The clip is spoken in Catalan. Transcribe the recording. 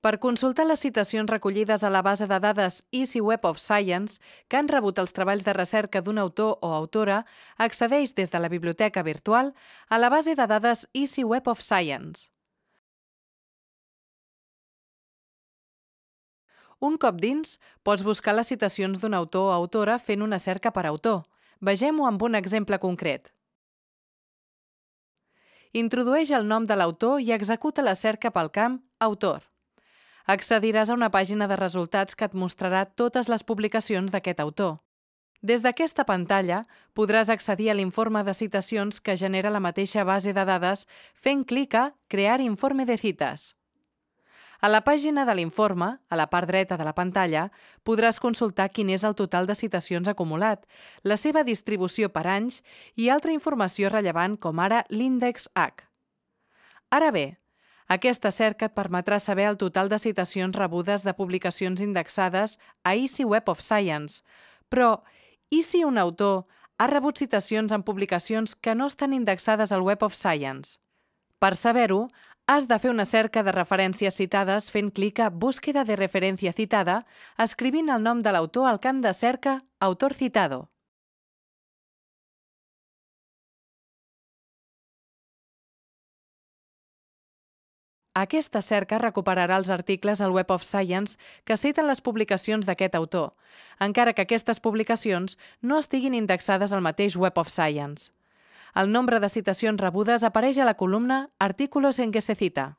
Per consultar les citacions recollides a la base de dades Easy Web of Science, que han rebut els treballs de recerca d'un autor o autora, accedeix des de la biblioteca virtual a la base de dades Easy Web of Science. Un cop dins, pots buscar les citacions d'un autor o autora fent una cerca per autor. Vegem-ho amb un exemple concret. Introdueix el nom de l'autor i executa la cerca pel camp Autor accediràs a una pàgina de resultats que et mostrarà totes les publicacions d'aquest autor. Des d'aquesta pantalla podràs accedir a l'informe de citacions que genera la mateixa base de dades fent clic a Crear informe de cites. A la pàgina de l'informe, a la part dreta de la pantalla, podràs consultar quin és el total de citacions acumulat, la seva distribució per anys i altra informació rellevant com ara l'índex H. Ara bé, aquesta cerca et permetrà saber el total de citacions rebudes de publicacions indexades a Easy Web of Science. Però, i si un autor ha rebut citacions en publicacions que no estan indexades al Web of Science? Per saber-ho, has de fer una cerca de referències citades fent clic a Búsqueda de referència citada, escrivint el nom de l'autor al camp de cerca Autor citado. Aquesta cerca recuperarà els articles al Web of Science que citen les publicacions d'aquest autor, encara que aquestes publicacions no estiguin indexades al mateix Web of Science. El nombre de citacions rebudes apareix a la columna Artículos en què se cita.